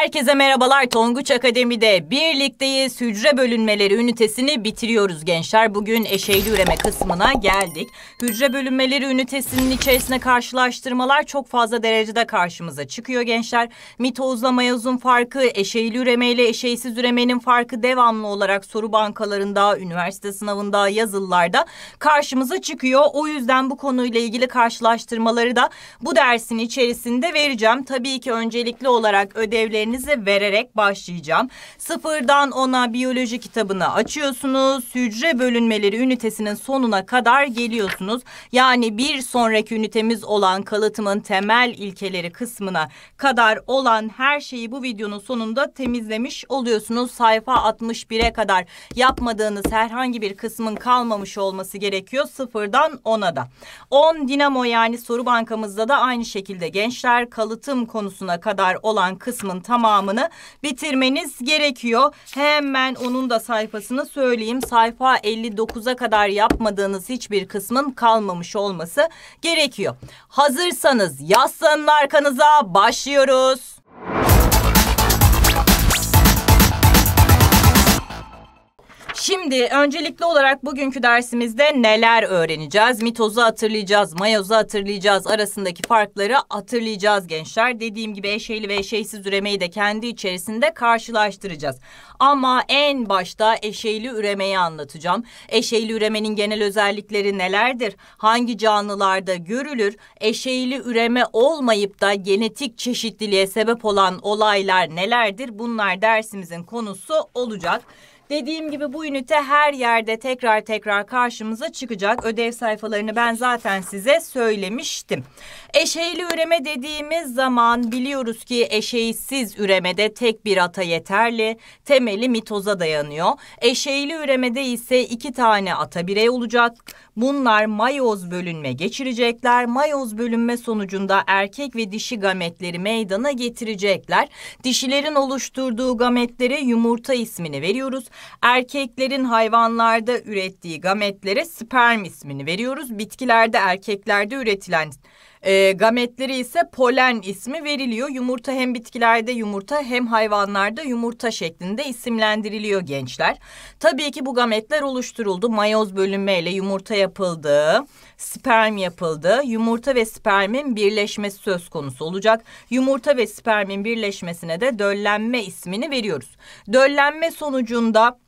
Herkese merhabalar Tonguç Akademi'de birlikteyiz. Hücre bölünmeleri ünitesini bitiriyoruz gençler. Bugün eşeyli üreme kısmına geldik. Hücre bölünmeleri ünitesinin içerisinde karşılaştırmalar çok fazla derecede karşımıza çıkıyor gençler. Mitozla mayozun farkı, eşeyli üreme ile eşeysiz üremenin farkı devamlı olarak soru bankalarında, üniversite sınavında, yazılılarda karşımıza çıkıyor. O yüzden bu konuyla ilgili karşılaştırmaları da bu dersin içerisinde vereceğim. Tabii ki öncelikli olarak ödevlerini örneklerinizi vererek başlayacağım. Sıfırdan ona biyoloji kitabını açıyorsunuz. Hücre bölünmeleri ünitesinin sonuna kadar geliyorsunuz. Yani bir sonraki ünitemiz olan kalıtımın temel ilkeleri kısmına kadar olan her şeyi bu videonun sonunda temizlemiş oluyorsunuz. Sayfa 61'e kadar yapmadığınız herhangi bir kısmın kalmamış olması gerekiyor. Sıfırdan ona da. 10 dinamo yani soru bankamızda da aynı şekilde gençler kalıtım konusuna kadar olan kısmın tamamı tamamını bitirmeniz gerekiyor. Hemen onun da sayfasını söyleyeyim. Sayfa 59'a kadar yapmadığınız hiçbir kısmın kalmamış olması gerekiyor. Hazırsanız yaslanın arkanıza başlıyoruz. Şimdi öncelikli olarak bugünkü dersimizde neler öğreneceğiz? Mitozu hatırlayacağız, mayozu hatırlayacağız, arasındaki farkları hatırlayacağız gençler. Dediğim gibi eşeyli ve eşeysiz üremeyi de kendi içerisinde karşılaştıracağız. Ama en başta eşeyli üremeyi anlatacağım. Eşeyli üremenin genel özellikleri nelerdir? Hangi canlılarda görülür? Eşeyli üreme olmayıp da genetik çeşitliliğe sebep olan olaylar nelerdir? Bunlar dersimizin konusu olacak. Dediğim gibi bu ünite her yerde tekrar tekrar karşımıza çıkacak. Ödev sayfalarını ben zaten size söylemiştim. Eşeğli üreme dediğimiz zaman biliyoruz ki eşeğsiz üremede tek bir ata yeterli. Temeli mitoza dayanıyor. Eşeğli üremede ise iki tane ata birey olacak. Bunlar mayoz bölünme geçirecekler. Mayoz bölünme sonucunda erkek ve dişi gametleri meydana getirecekler. Dişilerin oluşturduğu gametlere yumurta ismini veriyoruz. Erkeklerin hayvanlarda ürettiği gametlere sperm ismini veriyoruz. Bitkilerde erkeklerde üretilen e, gametleri ise polen ismi veriliyor. Yumurta hem bitkilerde yumurta hem hayvanlarda yumurta şeklinde isimlendiriliyor gençler. Tabii ki bu gametler oluşturuldu. Mayoz bölünmeyle yumurta yapıldı. Sperm yapıldı. Yumurta ve spermin birleşmesi söz konusu olacak. Yumurta ve spermin birleşmesine de döllenme ismini veriyoruz. Döllenme sonucunda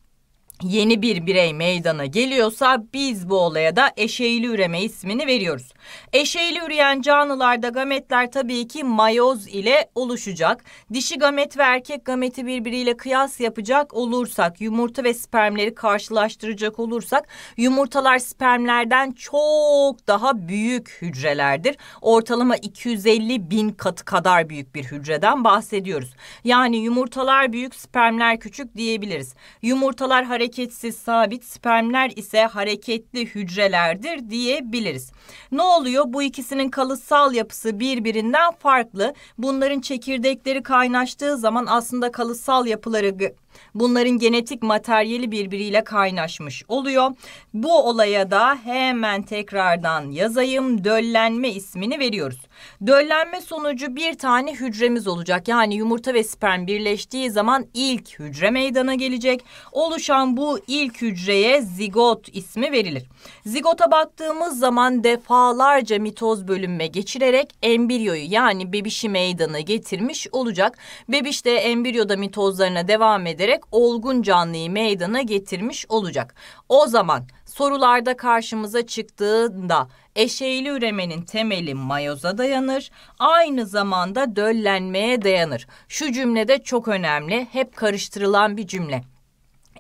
yeni bir birey meydana geliyorsa biz bu olaya da eşeğli üreme ismini veriyoruz. Eşeğli üreyen canlılarda gametler tabii ki mayoz ile oluşacak. Dişi gamet ve erkek gameti birbiriyle kıyas yapacak olursak, yumurta ve spermleri karşılaştıracak olursak, yumurtalar spermlerden çok daha büyük hücrelerdir. Ortalama 250 bin katı kadar büyük bir hücreden bahsediyoruz. Yani yumurtalar büyük, spermler küçük diyebiliriz. Yumurtalar hareket hareketsiz sabit, spermler ise hareketli hücrelerdir diyebiliriz. Ne oluyor? Bu ikisinin kalıtsal yapısı birbirinden farklı. Bunların çekirdekleri kaynaştığı zaman aslında kalıtsal yapıları bunların genetik materyali birbiriyle kaynaşmış oluyor. Bu olaya da hemen tekrardan yazayım. Döllenme ismini veriyoruz. Döllenme sonucu bir tane hücremiz olacak. Yani yumurta ve sperm birleştiği zaman ilk hücre meydana gelecek. Oluşan bu ilk hücreye zigot ismi verilir. Zigota baktığımız zaman defalarca mitoz bölünme geçirerek embriyoyu yani bebişi meydana getirmiş olacak. Bebiş de embriyoda mitozlarına devam ederek olgun canlıyı meydana getirmiş olacak. O zaman sorularda karşımıza çıktığında eşeğli üremenin temeli mayoza dayanır, aynı zamanda döllenmeye dayanır. Şu cümle de çok önemli, hep karıştırılan bir cümle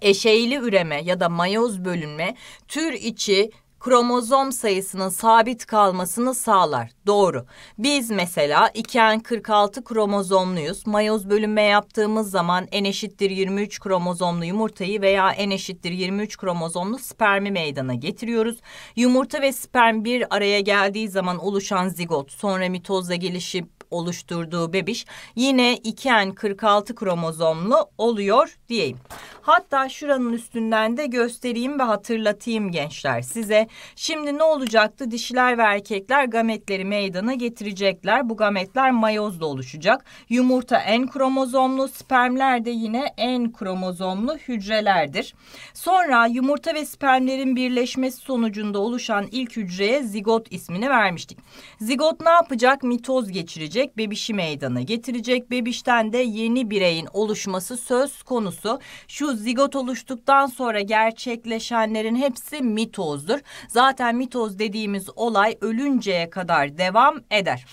eşeğli üreme ya da mayoz bölünme tür içi kromozom sayısının sabit kalmasını sağlar. Doğru. Biz mesela 2N46 kromozomluyuz. Mayoz bölünme yaptığımız zaman N eşittir 23 kromozomlu yumurtayı veya N eşittir 23 kromozomlu spermi meydana getiriyoruz. Yumurta ve sperm bir araya geldiği zaman oluşan zigot sonra mitozla gelişip oluşturduğu bebiş yine 2N46 kromozomlu oluyor diyeyim. Hatta şuranın üstünden de göstereyim ve hatırlatayım gençler size. Şimdi ne olacaktı? Dişiler ve erkekler gametleri meydana getirecekler. Bu gametler mayozla oluşacak. Yumurta en kromozomlu, spermler de yine en kromozomlu hücrelerdir. Sonra yumurta ve spermlerin birleşmesi sonucunda oluşan ilk hücreye zigot ismini vermiştik. Zigot ne yapacak? Mitoz geçirecek getirecek, bebişi meydana getirecek. Bebişten de yeni bireyin oluşması söz konusu. Şu zigot oluştuktan sonra gerçekleşenlerin hepsi mitozdur. Zaten mitoz dediğimiz olay ölünceye kadar devam eder.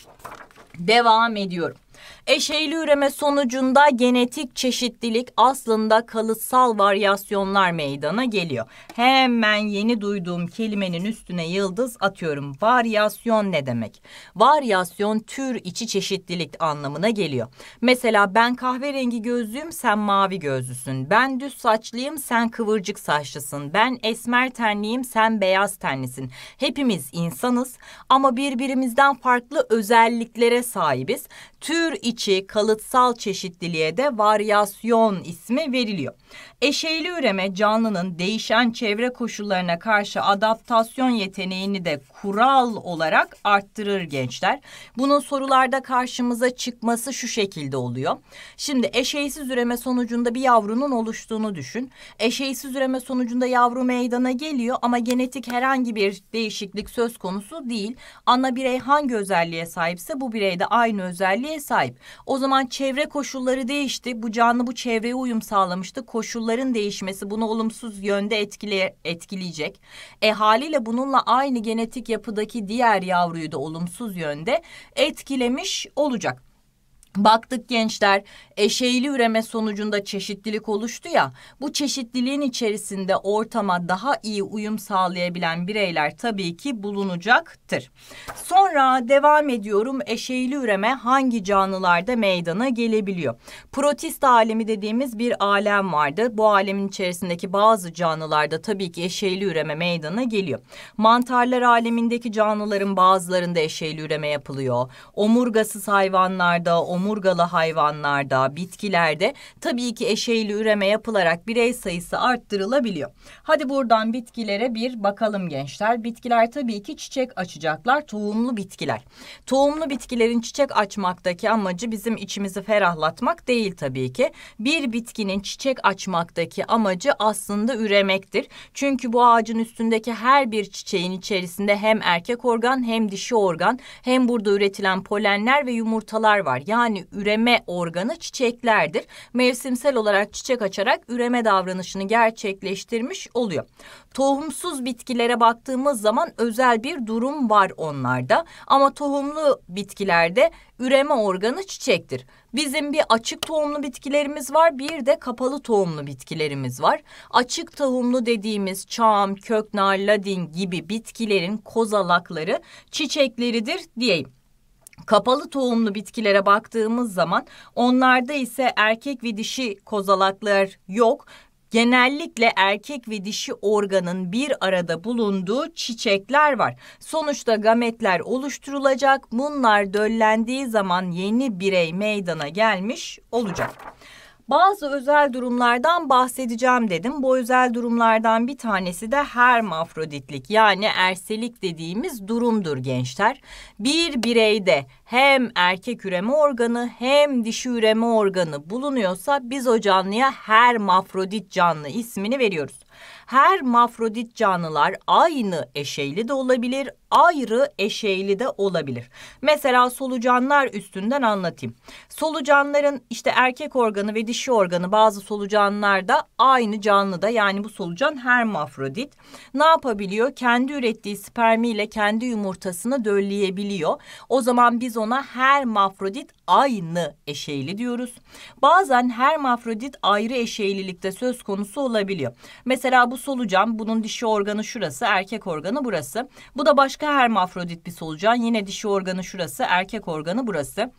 Devam ediyorum. Eşeyli üreme sonucunda genetik çeşitlilik aslında kalıtsal varyasyonlar meydana geliyor. Hemen yeni duyduğum kelimenin üstüne yıldız atıyorum. Varyasyon ne demek? Varyasyon tür içi çeşitlilik anlamına geliyor. Mesela ben kahverengi gözlüyüm sen mavi gözlüsün. Ben düz saçlıyım sen kıvırcık saçlısın. Ben esmer tenliyim sen beyaz tenlisin. Hepimiz insanız ama birbirimizden farklı özelliklere sahibiz. Tür içi içi kalıtsal çeşitliliğe de varyasyon ismi veriliyor. Eşeyli üreme canlının değişen çevre koşullarına karşı adaptasyon yeteneğini de kural olarak arttırır gençler. Bunun sorularda karşımıza çıkması şu şekilde oluyor. Şimdi eşeysiz üreme sonucunda bir yavrunun oluştuğunu düşün. Eşeysiz üreme sonucunda yavru meydana geliyor ama genetik herhangi bir değişiklik söz konusu değil. Ana birey hangi özelliğe sahipse bu birey de aynı özelliğe sahip. O zaman çevre koşulları değişti. Bu canlı bu çevreye uyum sağlamıştı. Koşulların değişmesi bunu olumsuz yönde etkile, etkileyecek. E haliyle bununla aynı genetik yapıdaki diğer yavruyu da olumsuz yönde etkilemiş olacak. Baktık gençler eşeğli üreme sonucunda çeşitlilik oluştu ya bu çeşitliliğin içerisinde ortama daha iyi uyum sağlayabilen bireyler tabii ki bulunacaktır. Sonra devam ediyorum eşeğli üreme hangi canlılarda meydana gelebiliyor? Protist alemi dediğimiz bir alem vardı. Bu alemin içerisindeki bazı canlılarda tabii ki eşeğli üreme meydana geliyor. Mantarlar alemindeki canlıların bazılarında eşeğli üreme yapılıyor. Omurgasız hayvanlarda omurgasız omurgalı hayvanlarda, bitkilerde tabii ki eşeyli üreme yapılarak birey sayısı arttırılabiliyor. Hadi buradan bitkilere bir bakalım gençler. Bitkiler tabii ki çiçek açacaklar. Tohumlu bitkiler. Tohumlu bitkilerin çiçek açmaktaki amacı bizim içimizi ferahlatmak değil tabii ki. Bir bitkinin çiçek açmaktaki amacı aslında üremektir. Çünkü bu ağacın üstündeki her bir çiçeğin içerisinde hem erkek organ hem dişi organ hem burada üretilen polenler ve yumurtalar var. Yani yani üreme organı çiçeklerdir. Mevsimsel olarak çiçek açarak üreme davranışını gerçekleştirmiş oluyor. Tohumsuz bitkilere baktığımız zaman özel bir durum var onlarda ama tohumlu bitkilerde üreme organı çiçektir. Bizim bir açık tohumlu bitkilerimiz var, bir de kapalı tohumlu bitkilerimiz var. Açık tohumlu dediğimiz çam, köknar, ladin gibi bitkilerin kozalakları çiçekleridir diyeyim. Kapalı tohumlu bitkilere baktığımız zaman onlarda ise erkek ve dişi kozalaklar yok. Genellikle erkek ve dişi organın bir arada bulunduğu çiçekler var. Sonuçta gametler oluşturulacak. Bunlar döllendiği zaman yeni birey meydana gelmiş olacak bazı özel durumlardan bahsedeceğim dedim. Bu özel durumlardan bir tanesi de hermafroditlik yani erselik dediğimiz durumdur gençler. Bir bireyde hem erkek üreme organı hem dişi üreme organı bulunuyorsa biz o canlıya hermafrodit canlı ismini veriyoruz. Her mafrodit canlılar aynı eşeyli de olabilir, ayrı eşeğli de olabilir. Mesela solucanlar üstünden anlatayım. Solucanların işte erkek organı ve dişi organı bazı solucanlarda aynı canlıda yani bu solucan hermafrodit. Ne yapabiliyor? Kendi ürettiği spermiyle kendi yumurtasını dölleyebiliyor. O zaman biz ona hermafrodit aynı eşeğli diyoruz. Bazen hermafrodit ayrı eşeğlilikte söz konusu olabiliyor. Mesela bu solucan bunun dişi organı şurası, erkek organı burası. Bu da başka başka hermafrodit bir solucan. Yine dişi organı şurası, erkek organı burası.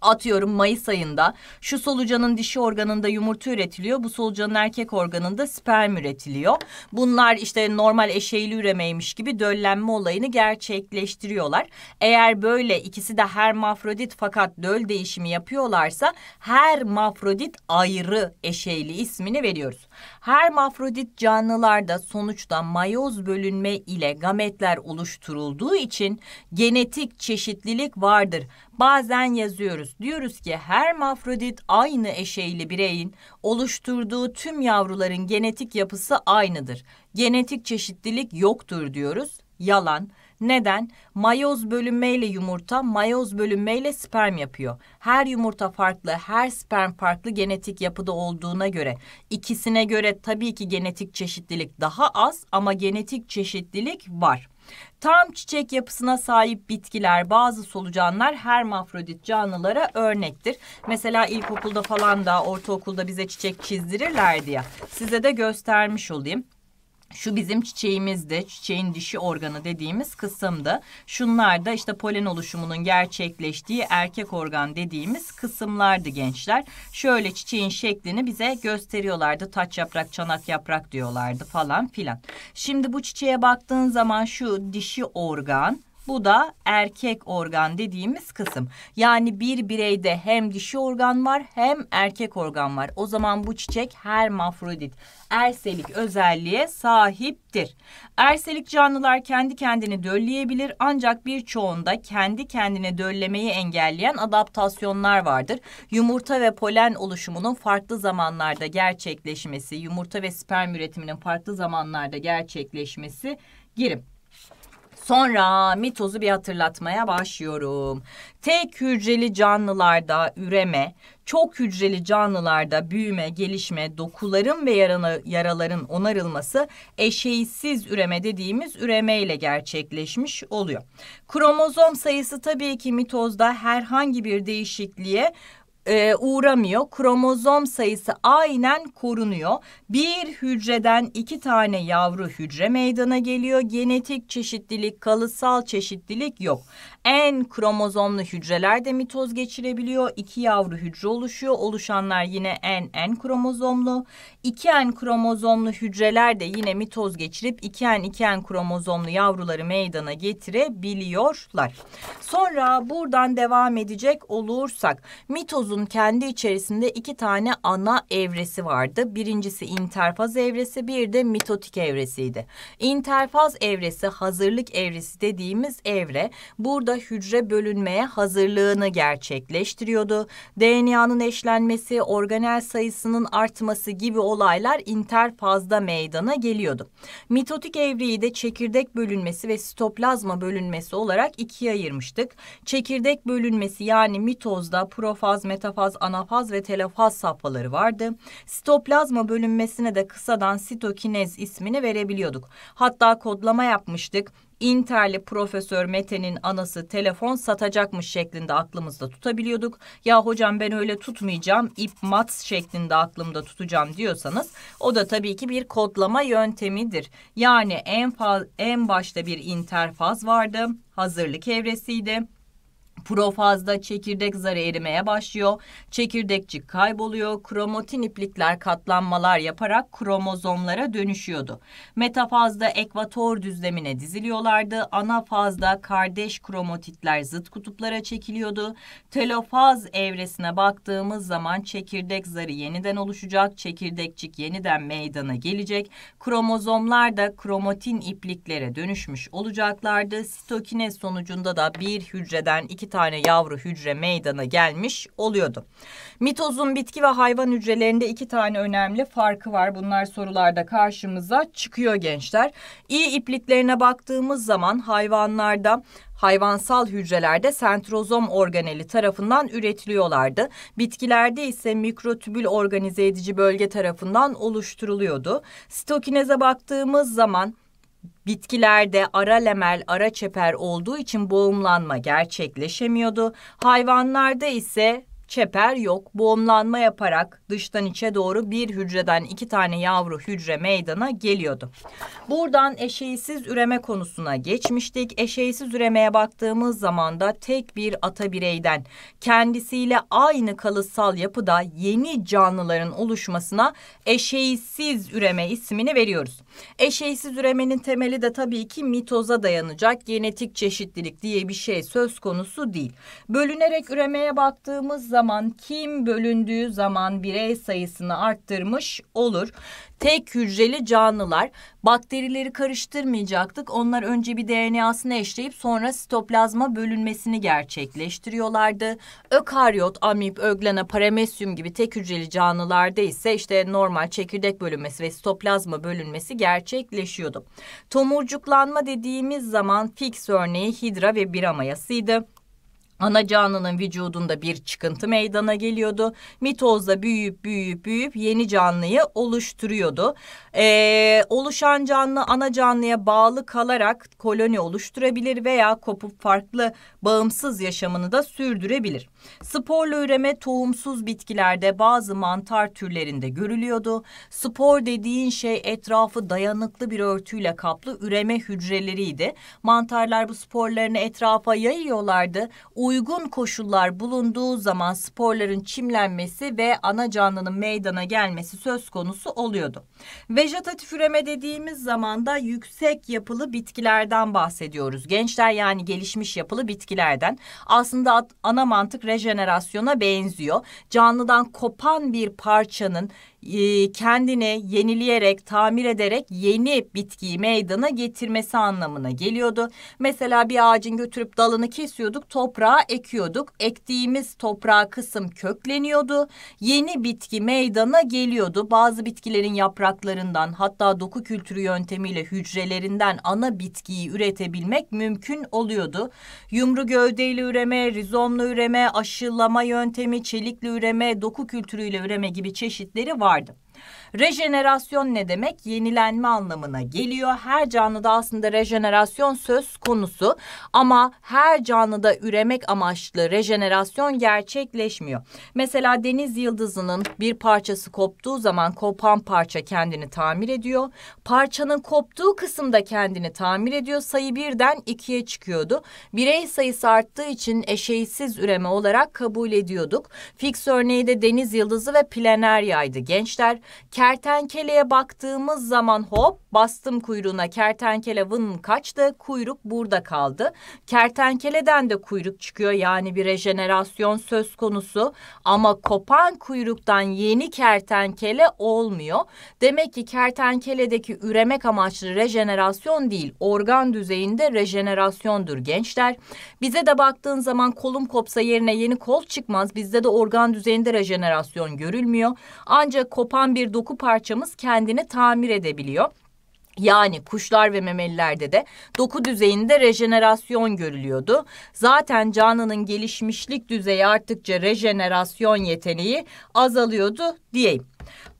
Atıyorum Mayıs ayında şu solucanın dişi organında yumurta üretiliyor. Bu solucanın erkek organında sperm üretiliyor. Bunlar işte normal eşeyli üremeymiş gibi döllenme olayını gerçekleştiriyorlar. Eğer böyle ikisi de hermafrodit fakat döl değişimi yapıyorlarsa hermafrodit ayrı eşeyli ismini veriyoruz. Hermafrodit canlılarda sonuçta mayoz bölünme ile gametler oluşturulduğu için genetik çeşitlilik vardır bazen yazıyoruz. Diyoruz ki hermafrodit aynı eşeyli bireyin oluşturduğu tüm yavruların genetik yapısı aynıdır. Genetik çeşitlilik yoktur diyoruz. Yalan. Neden? Mayoz bölünmeyle yumurta, mayoz bölünmeyle sperm yapıyor. Her yumurta farklı, her sperm farklı genetik yapıda olduğuna göre. ikisine göre tabii ki genetik çeşitlilik daha az ama genetik çeşitlilik var. Tam çiçek yapısına sahip bitkiler, bazı solucanlar hermafrodit canlılara örnektir. Mesela ilkokulda falan da ortaokulda bize çiçek çizdirirlerdi ya. Size de göstermiş olayım. Şu bizim çiçeğimizdi. Çiçeğin dişi organı dediğimiz kısımdı. Şunlar da işte polen oluşumunun gerçekleştiği erkek organ dediğimiz kısımlardı gençler. Şöyle çiçeğin şeklini bize gösteriyorlardı. Taç yaprak, çanak yaprak diyorlardı falan filan. Şimdi bu çiçeğe baktığın zaman şu dişi organ bu da erkek organ dediğimiz kısım. Yani bir bireyde hem dişi organ var hem erkek organ var. O zaman bu çiçek hermafrodit. Erselik özelliğe sahiptir. Erselik canlılar kendi kendini dölleyebilir ancak birçoğunda kendi kendine döllemeyi engelleyen adaptasyonlar vardır. Yumurta ve polen oluşumunun farklı zamanlarda gerçekleşmesi, yumurta ve sperm üretiminin farklı zamanlarda gerçekleşmesi girim. Sonra mitozu bir hatırlatmaya başlıyorum. Tek hücreli canlılarda üreme, çok hücreli canlılarda büyüme, gelişme, dokuların ve yarana, yaraların onarılması eşeğsiz üreme dediğimiz üreme ile gerçekleşmiş oluyor. Kromozom sayısı tabii ki mitozda herhangi bir değişikliğe e, uğramıyor. Kromozom sayısı aynen korunuyor. Bir hücreden iki tane yavru hücre meydana geliyor. Genetik çeşitlilik, kalıtsal çeşitlilik yok. En kromozomlu hücreler de mitoz geçirebiliyor. İki yavru hücre oluşuyor. Oluşanlar yine en en kromozomlu. 2N kromozomlu hücreler de yine mitoz geçirip 2N 2N kromozomlu yavruları meydana getirebiliyorlar. Sonra buradan devam edecek olursak mitozun kendi içerisinde iki tane ana evresi vardı. Birincisi interfaz evresi bir de mitotik evresiydi. İnterfaz evresi hazırlık evresi dediğimiz evre burada hücre bölünmeye hazırlığını gerçekleştiriyordu. DNA'nın eşlenmesi, organel sayısının artması gibi olan olaylar interfazda meydana geliyordu. Mitotik evreyi de çekirdek bölünmesi ve sitoplazma bölünmesi olarak ikiye ayırmıştık. Çekirdek bölünmesi yani mitozda profaz, metafaz, anafaz ve telofaz safhaları vardı. Sitoplazma bölünmesine de kısadan sitokinez ismini verebiliyorduk. Hatta kodlama yapmıştık Interli Profesör Mete'nin anası telefon satacakmış şeklinde aklımızda tutabiliyorduk. Ya hocam ben öyle tutmayacağım ip mat şeklinde aklımda tutacağım diyorsanız o da tabii ki bir kodlama yöntemidir. Yani en, faz, en başta bir interfaz vardı hazırlık evresiydi Profazda çekirdek zarı erimeye başlıyor. Çekirdekçik kayboluyor. Kromatin iplikler katlanmalar yaparak kromozomlara dönüşüyordu. Metafazda ekvator düzlemine diziliyorlardı. ana fazda kardeş kromatitler zıt kutuplara çekiliyordu. Telofaz evresine baktığımız zaman çekirdek zarı yeniden oluşacak. Çekirdekçik yeniden meydana gelecek. Kromozomlar da kromatin ipliklere dönüşmüş olacaklardı. Sitokine sonucunda da bir hücreden iki tane tane yavru hücre meydana gelmiş oluyordu. Mitozun bitki ve hayvan hücrelerinde iki tane önemli farkı var. Bunlar sorularda karşımıza çıkıyor gençler. İyi ipliklerine baktığımız zaman hayvanlarda hayvansal hücrelerde sentrozom organeli tarafından üretiliyorlardı. Bitkilerde ise mikrotübül organize edici bölge tarafından oluşturuluyordu. Stokineze baktığımız zaman Bitkilerde ara lemel, ara çeper olduğu için boğumlanma gerçekleşemiyordu. Hayvanlarda ise çeper yok. Boğumlanma yaparak dıştan içe doğru bir hücreden iki tane yavru hücre meydana geliyordu. Buradan eşeğsiz üreme konusuna geçmiştik. Eşeğsiz üremeye baktığımız zaman da tek bir ata bireyden kendisiyle aynı kalıtsal yapıda yeni canlıların oluşmasına eşeğsiz üreme ismini veriyoruz. Eşeğsiz üremenin temeli de tabii ki mitoza dayanacak genetik çeşitlilik diye bir şey söz konusu değil. Bölünerek üremeye baktığımız zaman kim bölündüğü zaman bir birey sayısını arttırmış olur. Tek hücreli canlılar bakterileri karıştırmayacaktık. Onlar önce bir DNA'sını eşleyip sonra sitoplazma bölünmesini gerçekleştiriyorlardı. Ökaryot, amip, öglena, paramesyum gibi tek hücreli canlılarda ise işte normal çekirdek bölünmesi ve sitoplazma bölünmesi gerçekleşiyordu. Tomurcuklanma dediğimiz zaman fix örneği hidra ve bira mayasıydı. Ana canlının vücudunda bir çıkıntı meydana geliyordu. Mitozla büyüyüp büyüyüp büyüyüp yeni canlıyı oluşturuyordu. Ee, oluşan canlı ana canlıya bağlı kalarak koloni oluşturabilir veya kopup farklı bağımsız yaşamını da sürdürebilir. Sporlu üreme tohumsuz bitkilerde bazı mantar türlerinde görülüyordu. Spor dediğin şey etrafı dayanıklı bir örtüyle kaplı üreme hücreleriydi. Mantarlar bu sporlarını etrafa yayıyorlardı uygun koşullar bulunduğu zaman sporların çimlenmesi ve ana canlının meydana gelmesi söz konusu oluyordu. Vejetatif üreme dediğimiz zaman da yüksek yapılı bitkilerden bahsediyoruz. Gençler yani gelişmiş yapılı bitkilerden. Aslında ana mantık rejenerasyona benziyor. Canlıdan kopan bir parçanın e, kendini yenileyerek, tamir ederek yeni bitkiyi meydana getirmesi anlamına geliyordu. Mesela bir ağacın götürüp dalını kesiyorduk, toprağa ekiyorduk. Ektiğimiz toprağa kısım kökleniyordu. Yeni bitki meydana geliyordu. Bazı bitkilerin yapraklarından hatta doku kültürü yöntemiyle hücrelerinden ana bitkiyi üretebilmek mümkün oluyordu. Yumru gövdeyle üreme, rizomla üreme, aşılama yöntemi, çelikli üreme, doku kültürüyle üreme gibi çeşitleri var hard Rejenerasyon ne demek? Yenilenme anlamına geliyor. Her canlıda aslında rejenerasyon söz konusu ama her canlıda üremek amaçlı rejenerasyon gerçekleşmiyor. Mesela deniz yıldızının bir parçası koptuğu zaman kopan parça kendini tamir ediyor. Parçanın koptuğu kısımda kendini tamir ediyor. Sayı birden ikiye çıkıyordu. Birey sayısı arttığı için eşeğsiz üreme olarak kabul ediyorduk. Fix örneği de deniz yıldızı ve planer yaydı. Gençler Kertenkeleye baktığımız zaman hop bastım kuyruğuna kertenkele vın kaçtı kuyruk burada kaldı. Kertenkeleden de kuyruk çıkıyor yani bir rejenerasyon söz konusu ama kopan kuyruktan yeni kertenkele olmuyor. Demek ki kertenkeledeki üremek amaçlı rejenerasyon değil organ düzeyinde rejenerasyondur gençler. Bize de baktığın zaman kolum kopsa yerine yeni kol çıkmaz bizde de organ düzeyinde rejenerasyon görülmüyor. Ancak kopan bir doku parçamız kendini tamir edebiliyor. Yani kuşlar ve memelilerde de doku düzeyinde rejenerasyon görülüyordu. Zaten canlının gelişmişlik düzeyi arttıkça rejenerasyon yeteneği azalıyordu diyeyim.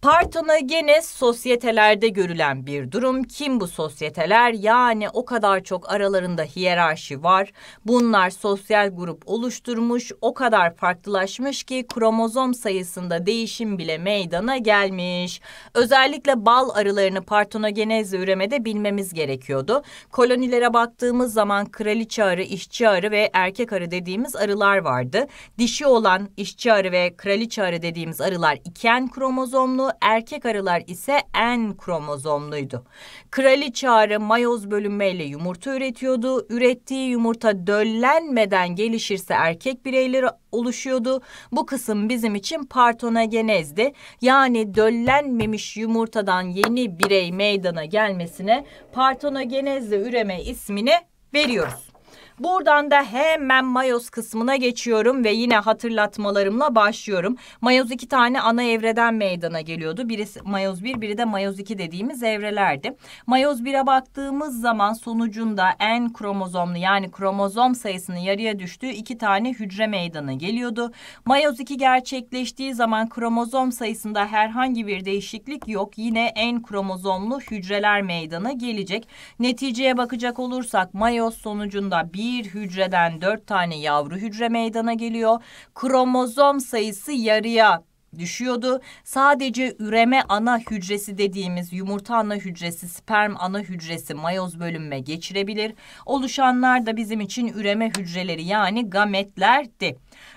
Partonogenes sosyetelerde görülen bir durum. Kim bu sosyeteler? Yani o kadar çok aralarında hiyerarşi var. Bunlar sosyal grup oluşturmuş, o kadar farklılaşmış ki kromozom sayısında değişim bile meydana gelmiş. Özellikle bal arılarını partonogenez üremede bilmemiz gerekiyordu. Kolonilere baktığımız zaman kraliçe arı, işçi arı ve erkek arı dediğimiz arılar vardı. Dişi olan işçi arı ve kraliçe arı dediğimiz arılar iken kromozom kromozomlu, erkek arılar ise n kromozomluydu. Kraliçe arı mayoz bölünmeyle yumurta üretiyordu. Ürettiği yumurta döllenmeden gelişirse erkek bireyler oluşuyordu. Bu kısım bizim için partonogenezdi. Yani döllenmemiş yumurtadan yeni birey meydana gelmesine partonogenezle üreme ismini veriyoruz. Buradan da hemen mayoz kısmına geçiyorum ve yine hatırlatmalarımla başlıyorum. Mayoz iki tane ana evreden meydana geliyordu. Birisi mayoz bir, biri de mayoz iki dediğimiz evrelerdi. Mayoz 1'e baktığımız zaman sonucunda en kromozomlu yani kromozom sayısının yarıya düştüğü iki tane hücre meydana geliyordu. Mayoz iki gerçekleştiği zaman kromozom sayısında herhangi bir değişiklik yok. Yine en kromozomlu hücreler meydana gelecek. Neticeye bakacak olursak mayoz sonucunda bir bir hücreden dört tane yavru hücre meydana geliyor. Kromozom sayısı yarıya düşüyordu. Sadece üreme ana hücresi dediğimiz yumurta ana hücresi, sperm ana hücresi mayoz bölünme geçirebilir. Oluşanlar da bizim için üreme hücreleri yani gametlerdi.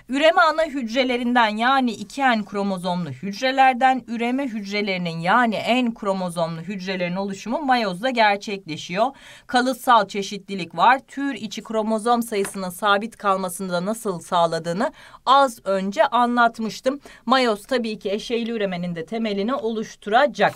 Üreme ana hücrelerinden yani iki en kromozomlu hücrelerden üreme hücrelerinin yani en kromozomlu hücrelerin oluşumu mayozda gerçekleşiyor. Kalıtsal çeşitlilik var. Tür içi kromozom sayısının sabit kalmasını da nasıl sağladığını az önce anlatmıştım. Mayoz tabii ki eşeyli üremenin de temelini oluşturacak.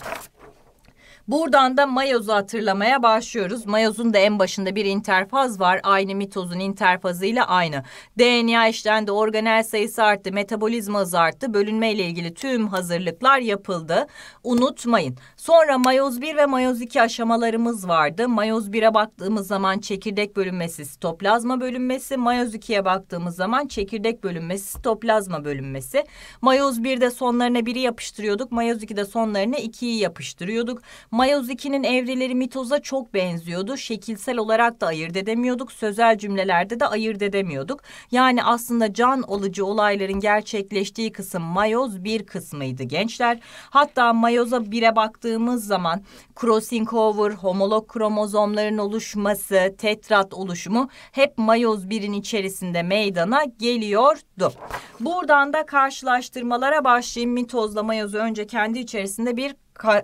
Buradan da Mayoz'u hatırlamaya başlıyoruz. Mayoz'un da en başında bir interfaz var. Aynı mitozun interfazıyla aynı. DNA işlendi, organel sayısı arttı, metabolizma hızı arttı. Bölünme ile ilgili tüm hazırlıklar yapıldı. Unutmayın. Sonra mayoz 1 ve mayoz 2 aşamalarımız vardı. Mayoz 1'e baktığımız zaman çekirdek bölünmesi, sitoplazma bölünmesi. Mayoz 2'ye baktığımız zaman çekirdek bölünmesi, sitoplazma bölünmesi. Mayoz 1'de sonlarına 1'i yapıştırıyorduk. Mayoz 2'de sonlarına 2'yi yapıştırıyorduk. Mayoz 2'nin evreleri mitoza çok benziyordu. Şekilsel olarak da ayırt edemiyorduk. Sözel cümlelerde de ayırt edemiyorduk. Yani aslında can alıcı olayların gerçekleştiği kısım mayoz bir kısmıydı gençler. Hatta mayoza bire baktığımız zaman crossing over, homolog kromozomların oluşması, tetrat oluşumu hep mayoz birin içerisinde meydana geliyordu. Buradan da karşılaştırmalara başlayayım. Mitozla mayozu önce kendi içerisinde bir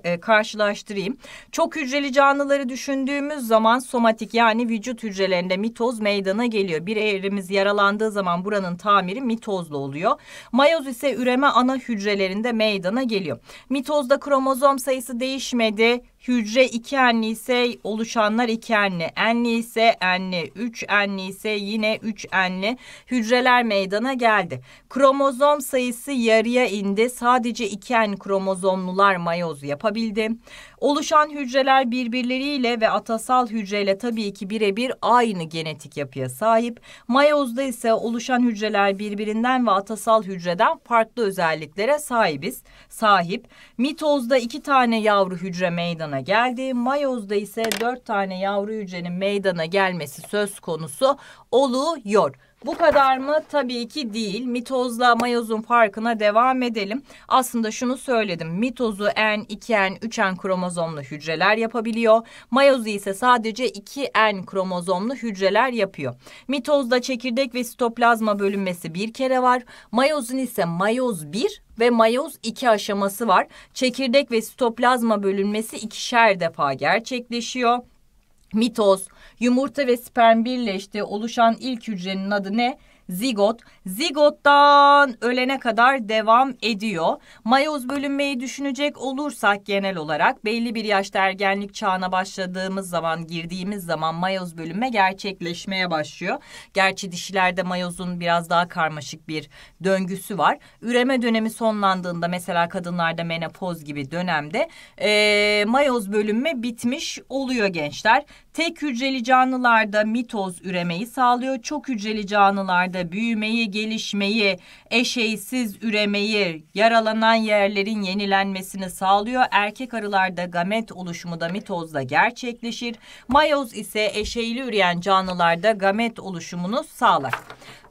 e, karşılaştırayım. Çok hücreli canlıları düşündüğümüz zaman somatik yani vücut hücrelerinde mitoz meydana geliyor. Bir eğrimiz yaralandığı zaman buranın tamiri mitozla oluyor. Mayoz ise üreme ana hücrelerinde meydana geliyor. Mitozda kromozom sayısı değişmedi. Hücre iki enli ise oluşanlar iki enli. Enli ise enli. Üç enli ise yine üç enli. Hücreler meydana geldi. Kromozom sayısı yarıya indi. Sadece iki en kromozomlular mayoz yapabildi. Oluşan hücreler birbirleriyle ve atasal hücreyle tabii ki birebir aynı genetik yapıya sahip. Mayozda ise oluşan hücreler birbirinden ve atasal hücreden farklı özelliklere sahibiz. Sahip. Mitozda iki tane yavru hücre meydana geldi. Mayozda ise dört tane yavru hücrenin meydana gelmesi söz konusu oluyor. Bu kadar mı? Tabii ki değil. Mitozla mayozun farkına devam edelim. Aslında şunu söyledim. Mitozu N, 2N, 3N kromozomlu hücreler yapabiliyor. Mayozu ise sadece 2N kromozomlu hücreler yapıyor. Mitozda çekirdek ve sitoplazma bölünmesi bir kere var. Mayozun ise mayoz 1 ve mayoz 2 aşaması var. Çekirdek ve sitoplazma bölünmesi ikişer defa gerçekleşiyor. Mitoz, yumurta ve sperm birleşti oluşan ilk hücrenin adı ne? zigot. Zigottan ölene kadar devam ediyor. Mayoz bölünmeyi düşünecek olursak genel olarak belli bir yaşta ergenlik çağına başladığımız zaman girdiğimiz zaman mayoz bölünme gerçekleşmeye başlıyor. Gerçi dişilerde mayozun biraz daha karmaşık bir döngüsü var. Üreme dönemi sonlandığında mesela kadınlarda menopoz gibi dönemde e, mayoz bölünme bitmiş oluyor gençler. Tek hücreli canlılarda mitoz üremeyi sağlıyor. Çok hücreli canlılarda büyümeyi, gelişmeyi, eşeysiz üremeyi, yaralanan yerlerin yenilenmesini sağlıyor. Erkek arılarda gamet oluşumu da mitozla gerçekleşir. Mayoz ise eşeyli üreyen canlılarda gamet oluşumunu sağlar.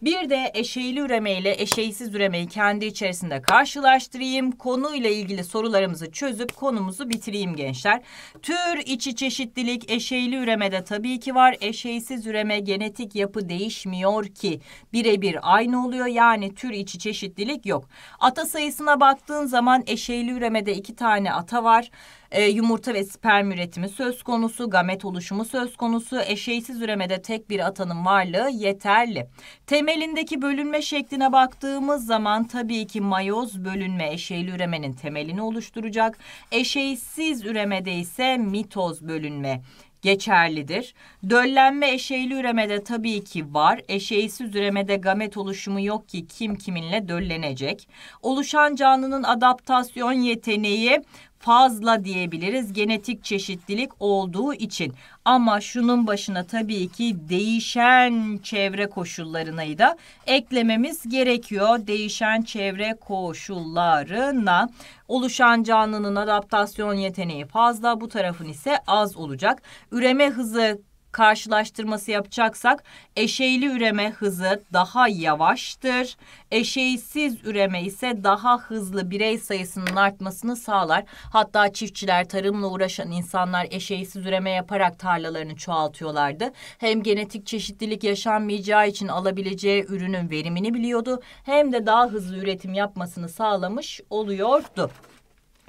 Bir de eşeğli üreme ile eşeğsiz üremeyi kendi içerisinde karşılaştırayım. Konuyla ilgili sorularımızı çözüp konumuzu bitireyim gençler. Tür içi çeşitlilik eşeğli üremede tabii ki var. Eşeğsiz üreme genetik yapı değişmiyor ki. Birebir aynı oluyor yani tür içi çeşitlilik yok. Ata sayısına baktığın zaman eşeğli üremede iki tane ata var e, yumurta ve sperm üretimi söz konusu, gamet oluşumu söz konusu, eşeğsiz üremede tek bir atanın varlığı yeterli. Temelindeki bölünme şekline baktığımız zaman tabii ki mayoz bölünme eşeğli üremenin temelini oluşturacak. Eşeğsiz üremede ise mitoz bölünme geçerlidir. Döllenme eşeğli üremede tabii ki var. Eşeğsiz üremede gamet oluşumu yok ki kim kiminle döllenecek. Oluşan canlının adaptasyon yeteneği fazla diyebiliriz genetik çeşitlilik olduğu için. Ama şunun başına tabii ki değişen çevre koşullarını da eklememiz gerekiyor. Değişen çevre koşullarına oluşan canlının adaptasyon yeteneği fazla bu tarafın ise az olacak. Üreme hızı karşılaştırması yapacaksak eşeğli üreme hızı daha yavaştır. Eşeğsiz üreme ise daha hızlı birey sayısının artmasını sağlar. Hatta çiftçiler, tarımla uğraşan insanlar eşeğsiz üreme yaparak tarlalarını çoğaltıyorlardı. Hem genetik çeşitlilik yaşanmayacağı için alabileceği ürünün verimini biliyordu hem de daha hızlı üretim yapmasını sağlamış oluyordu.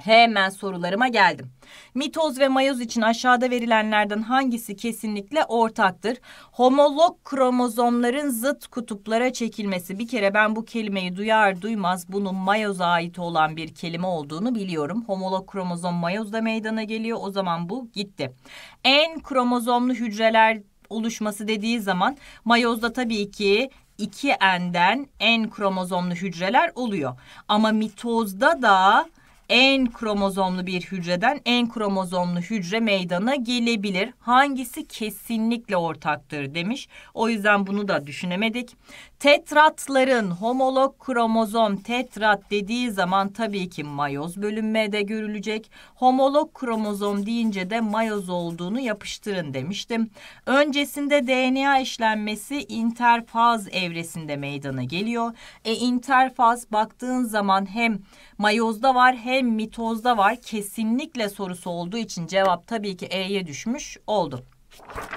Hemen sorularıma geldim. Mitoz ve mayoz için aşağıda verilenlerden hangisi kesinlikle ortaktır? Homolog kromozomların zıt kutuplara çekilmesi. Bir kere ben bu kelimeyi duyar duymaz bunun mayoza ait olan bir kelime olduğunu biliyorum. Homolog kromozom mayozda meydana geliyor. O zaman bu gitti. En kromozomlu hücreler oluşması dediği zaman mayozda tabii ki 2N'den en kromozomlu hücreler oluyor. Ama mitozda da en kromozomlu bir hücreden en kromozomlu hücre meydana gelebilir. Hangisi kesinlikle ortaktır demiş. O yüzden bunu da düşünemedik. Tetratların homolog kromozom tetrat dediği zaman tabii ki mayoz bölünme de görülecek. Homolog kromozom deyince de mayoz olduğunu yapıştırın demiştim. Öncesinde DNA işlenmesi interfaz evresinde meydana geliyor. E interfaz baktığın zaman hem mayozda var hem mitozda var. Kesinlikle sorusu olduğu için cevap tabii ki E'ye düşmüş oldu.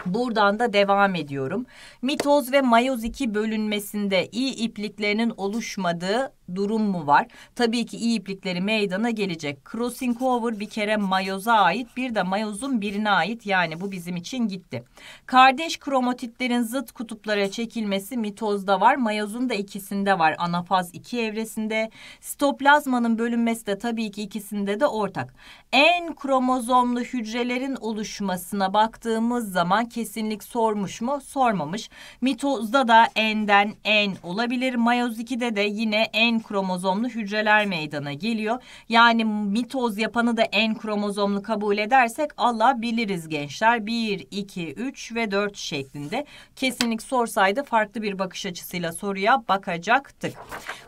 Buradan da devam ediyorum. Mitoz ve mayoz 2 bölünmesinde iyi ipliklerinin oluşmadığı durum mu var? Tabii ki iyi iplikleri meydana gelecek. Crossing over bir kere mayoza ait bir de mayozun birine ait yani bu bizim için gitti. Kardeş kromatitlerin zıt kutuplara çekilmesi mitozda var. Mayozun da ikisinde var. Anafaz iki evresinde. Sitoplazmanın bölünmesi de tabii ki ikisinde de ortak. En kromozomlu hücrelerin oluşmasına baktığımız zaman kesinlik sormuş mu? Sormamış. Mitozda da enden en olabilir. Mayoz 2'de de yine en en kromozomlu hücreler meydana geliyor. Yani mitoz yapanı da en kromozomlu kabul edersek Allah biliriz gençler. 1, 2, 3 ve 4 şeklinde. Kesinlik sorsaydı farklı bir bakış açısıyla soruya bakacaktık.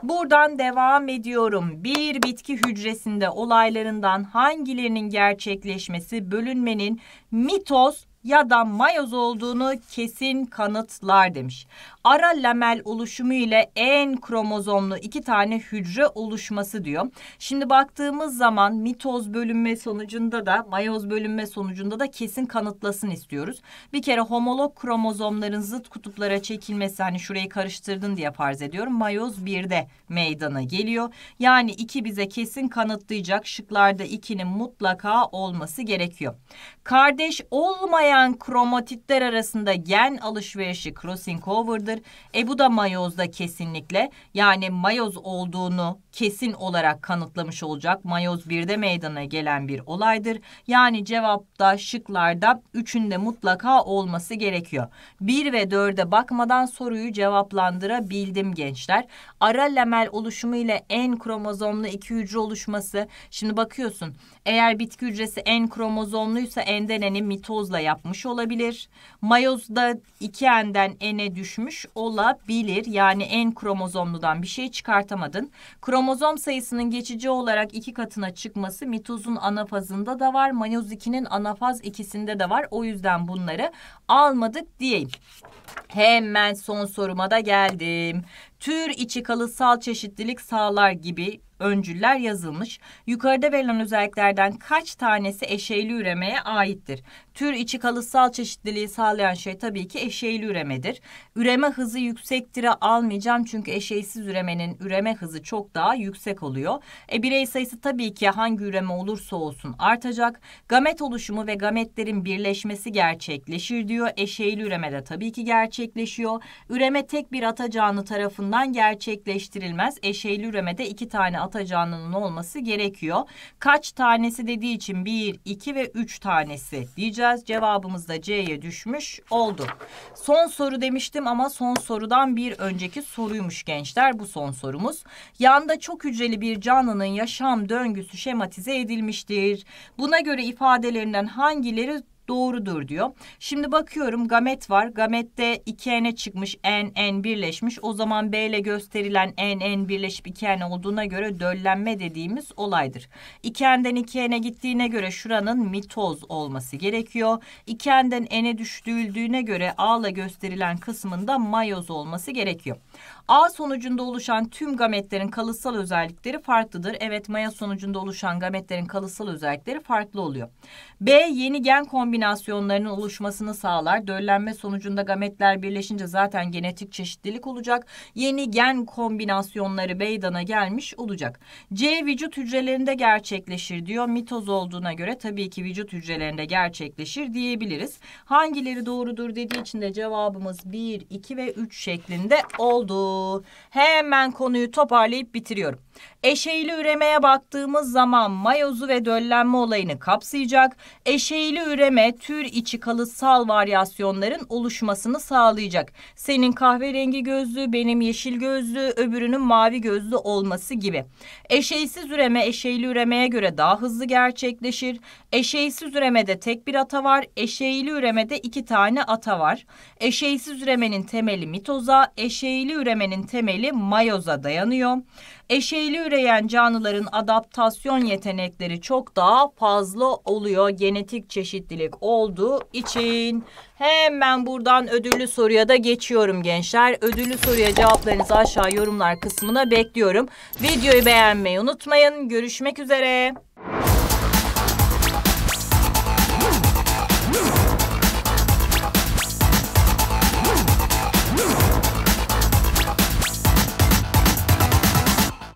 Buradan devam ediyorum. Bir bitki hücresinde olaylarından hangilerinin gerçekleşmesi bölünmenin mitoz ya da mayoz olduğunu kesin kanıtlar demiş ara lamel oluşumu ile en kromozomlu iki tane hücre oluşması diyor. Şimdi baktığımız zaman mitoz bölünme sonucunda da mayoz bölünme sonucunda da kesin kanıtlasın istiyoruz. Bir kere homolog kromozomların zıt kutuplara çekilmesi hani şurayı karıştırdın diye farz ediyorum. Mayoz 1'de meydana geliyor. Yani 2 bize kesin kanıtlayacak şıklarda 2'nin mutlaka olması gerekiyor. Kardeş olmayan kromatitler arasında gen alışverişi crossing over'dır olacaktır. E bu da mayozda kesinlikle yani mayoz olduğunu kesin olarak kanıtlamış olacak. Mayoz birde meydana gelen bir olaydır. Yani cevapta şıklarda üçünde mutlaka olması gerekiyor. Bir ve dörde bakmadan soruyu cevaplandırabildim gençler. Ara lamel oluşumu ile en kromozomlu iki hücre oluşması. Şimdi bakıyorsun eğer bitki hücresi en kromozomluysa endeneni mitozla yapmış olabilir. Mayozda iki enden ene düşmüş olabilir. Yani en kromozomludan bir şey çıkartamadın. Kromozom sayısının geçici olarak iki katına çıkması mitozun anafazında da var. Manyoz 2'nin anafaz ikisinde de var. O yüzden bunları almadık diyeyim. Hemen son soruma da geldim. Tür içi kalıtsal çeşitlilik sağlar gibi öncüller yazılmış. Yukarıda verilen özelliklerden kaç tanesi eşeyli üremeye aittir? Tür içi kalıtsal çeşitliliği sağlayan şey tabii ki eşeğli üremedir. Üreme hızı yüksektire almayacağım çünkü eşeğsiz üremenin üreme hızı çok daha yüksek oluyor. E birey sayısı tabii ki hangi üreme olursa olsun artacak. Gamet oluşumu ve gametlerin birleşmesi gerçekleşir diyor. Eşeğli üreme de tabii ki gerçekleşiyor. Üreme tek bir ata tarafından gerçekleştirilmez. Eşeğli üremede iki tane atacağının olması gerekiyor. Kaç tanesi dediği için bir, iki ve üç tanesi diyeceğiz yapacağız. Cevabımız da C'ye düşmüş oldu. Son soru demiştim ama son sorudan bir önceki soruymuş gençler. Bu son sorumuz. Yanda çok hücreli bir canlının yaşam döngüsü şematize edilmiştir. Buna göre ifadelerinden hangileri doğrudur diyor. Şimdi bakıyorum gamet var. Gamette 2N çıkmış N N birleşmiş. O zaman B ile gösterilen N N birleşip 2N olduğuna göre döllenme dediğimiz olaydır. 2N'den 2N'e gittiğine göre şuranın mitoz olması gerekiyor. 2N'den N'e düştüğüldüğüne göre A ile gösterilen kısmında mayoz olması gerekiyor. A sonucunda oluşan tüm gametlerin kalıtsal özellikleri farklıdır. Evet maya sonucunda oluşan gametlerin kalıtsal özellikleri farklı oluyor. B yeni gen kombinasyonlarının oluşmasını sağlar. Döllenme sonucunda gametler birleşince zaten genetik çeşitlilik olacak. Yeni gen kombinasyonları meydana gelmiş olacak. C vücut hücrelerinde gerçekleşir diyor. Mitoz olduğuna göre tabii ki vücut hücrelerinde gerçekleşir diyebiliriz. Hangileri doğrudur dediği için de cevabımız 1, 2 ve 3 şeklinde oldu. Hemen konuyu toparlayıp bitiriyorum. Eşeğli üremeye baktığımız zaman mayozu ve döllenme olayını kapsayacak. Eşeğli üreme tür içi kalıtsal varyasyonların oluşmasını sağlayacak. Senin kahverengi gözlü, benim yeşil gözlü, öbürünün mavi gözlü olması gibi. Eşeğsiz üreme eşeğli üremeye göre daha hızlı gerçekleşir. Eşeğsiz üremede tek bir ata var, eşeğli üremede iki tane ata var. Eşeğsiz üremenin temeli mitoza, eşeğli üreme üremenin temeli mayoza dayanıyor. Eşeğli üreyen canlıların adaptasyon yetenekleri çok daha fazla oluyor genetik çeşitlilik olduğu için. Hemen buradan ödüllü soruya da geçiyorum gençler. Ödüllü soruya cevaplarınızı aşağı yorumlar kısmına bekliyorum. Videoyu beğenmeyi unutmayın. Görüşmek üzere.